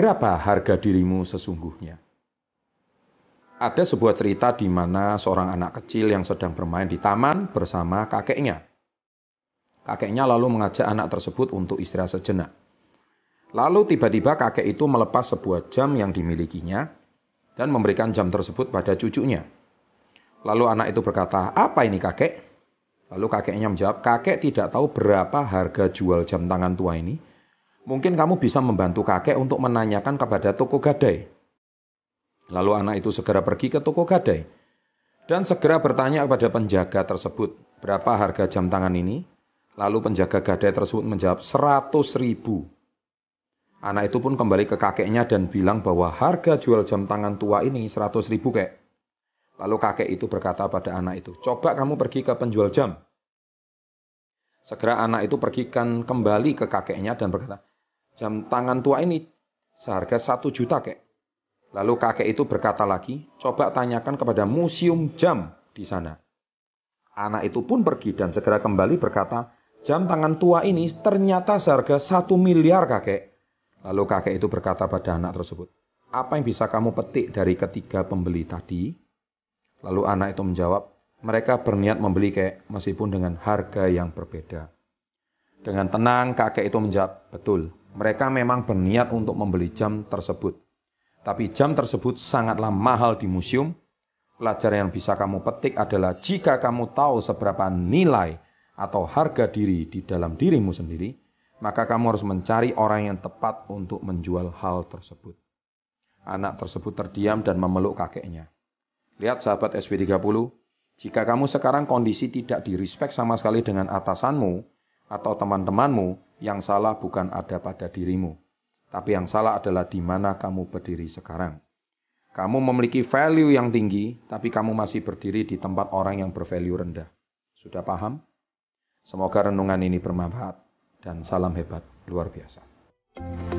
Berapa harga dirimu sesungguhnya? Ada sebuah cerita di mana seorang anak kecil yang sedang bermain di taman bersama kakeknya. Kakeknya lalu mengajak anak tersebut untuk istirahat sejenak. Lalu tiba-tiba kakek itu melepas sebuah jam yang dimilikinya dan memberikan jam tersebut pada cucunya. Lalu anak itu berkata, "Apa ini, Kakek?" Lalu kakeknya menjawab, "Kakek tidak tahu berapa harga jual jam tangan tua ini." Mungkin kamu bisa membantu kakek untuk menanyakan kepada toko gadai. Lalu anak itu segera pergi ke toko gadai dan segera bertanya kepada penjaga tersebut, berapa harga jam tangan ini? Lalu penjaga gadai tersebut menjawab, 100 ribu. Anak itu pun kembali ke kakeknya dan bilang bahwa harga jual jam tangan tua ini 100 ribu kek. Lalu kakek itu berkata pada anak itu, coba kamu pergi ke penjual jam. Segera anak itu pergikan kembali ke kakeknya dan berkata, Jam tangan tua ini seharga satu juta, kek. Lalu kakek itu berkata lagi, coba tanyakan kepada museum jam di sana. Anak itu pun pergi dan segera kembali berkata, jam tangan tua ini ternyata seharga satu miliar, kakek. Lalu kakek itu berkata pada anak tersebut, apa yang bisa kamu petik dari ketiga pembeli tadi? Lalu anak itu menjawab, mereka berniat membeli kek meskipun dengan harga yang berbeda. Dengan tenang kakek itu menjawab, betul, mereka memang berniat untuk membeli jam tersebut. Tapi jam tersebut sangatlah mahal di museum. Pelajaran yang bisa kamu petik adalah jika kamu tahu seberapa nilai atau harga diri di dalam dirimu sendiri, maka kamu harus mencari orang yang tepat untuk menjual hal tersebut. Anak tersebut terdiam dan memeluk kakeknya. Lihat sahabat SP30, jika kamu sekarang kondisi tidak direspek sama sekali dengan atasanmu, atau teman-temanmu, yang salah bukan ada pada dirimu, tapi yang salah adalah di mana kamu berdiri sekarang. Kamu memiliki value yang tinggi, tapi kamu masih berdiri di tempat orang yang bervalue rendah. Sudah paham? Semoga renungan ini bermanfaat dan salam hebat luar biasa.